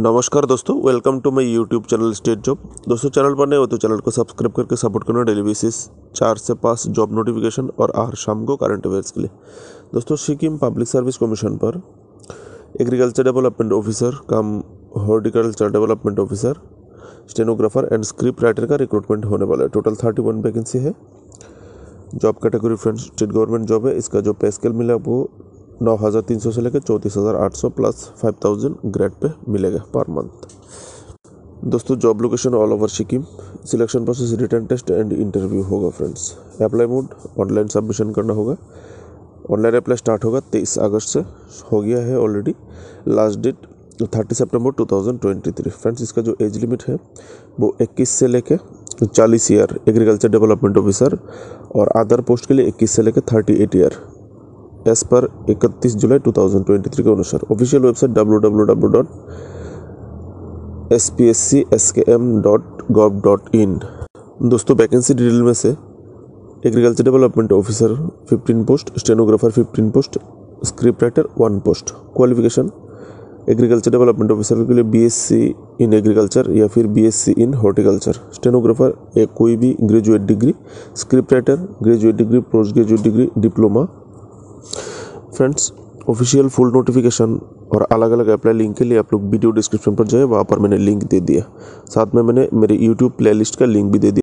नमस्कार दोस्तों welcome to my YouTube channel state job दोस्तों चैनल पर नए हो तो चैनल को सब्सक्राइब करके सपोर्ट करना डेली बेसिस चार से पाँच जॉब नोटिफिकेशन और हर शाम को करंट अफेयर्स के लिए दोस्तों सिक्किम पब्लिक सर्विस कमीशन पर agriculture development officer cum horticulture development officer stenographer and script writer का रिक्रूटमेंट होने वाला है टोटल थर्टी वन वैकेंसी है job category friend state government job है इसका जो पे स्केल मिला वो नौ हज़ार तीन सौ से लेकर चौंतीस हज़ार आठ सौ plus five thousand grade pay मिलेगा पर मंथ दोस्तों job location all over Sikkim selection process written test and interview होगा friends apply mode online submission करना होगा ऑनलाइन अप्लाई स्टार्ट होगा तेईस अगस्त से हो गया है already last date thirty twenty three friends इसका जो एज लिमिट है वो इक्कीस से लेकर चालीस ईयर एग्रीकल्चर डेवलपमेंट ऑफिसर और अदर पोस्ट के लिए इक्कीस से लेकर thirty eight year as per 31 जुलाई 2023 के अनुसार official website W W W dot S P S C S K M dot gov dot in दोस्तों वैकेंसी डिटेल में से agriculture development officer 15 post stenographer 15 post script writer one post qualification agriculture development officer के लिए BSc in agriculture या फिर BSc in horticulture stenographer या कोई भी graduate degree script writer graduate degree post graduate degree diploma friends official full notification और अलग अलग अप्लाई लिंक के लिए आप लोग वीडियो डिस्क्रिप्शन पर जाए वहाँ पर मैंने लिंक दे दिया साथ में मैंने मेरे यूट्यूब प्लेलिस्ट का लिंक भी दे दिया